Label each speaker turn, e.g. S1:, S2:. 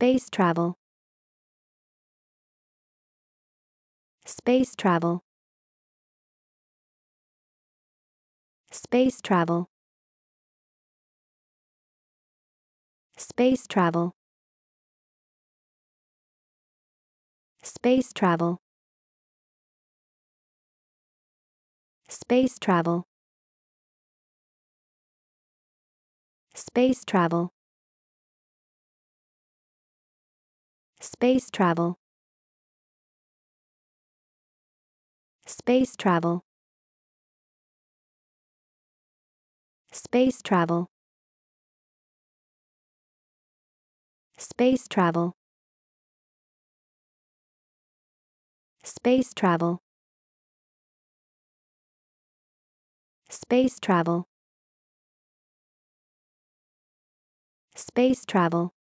S1: Space travel. Space travel. Space travel. Space travel. Space travel. Space travel. Space travel. Space travel. Space travel. Space travel. Space travel. Space travel. Space travel. Space travel.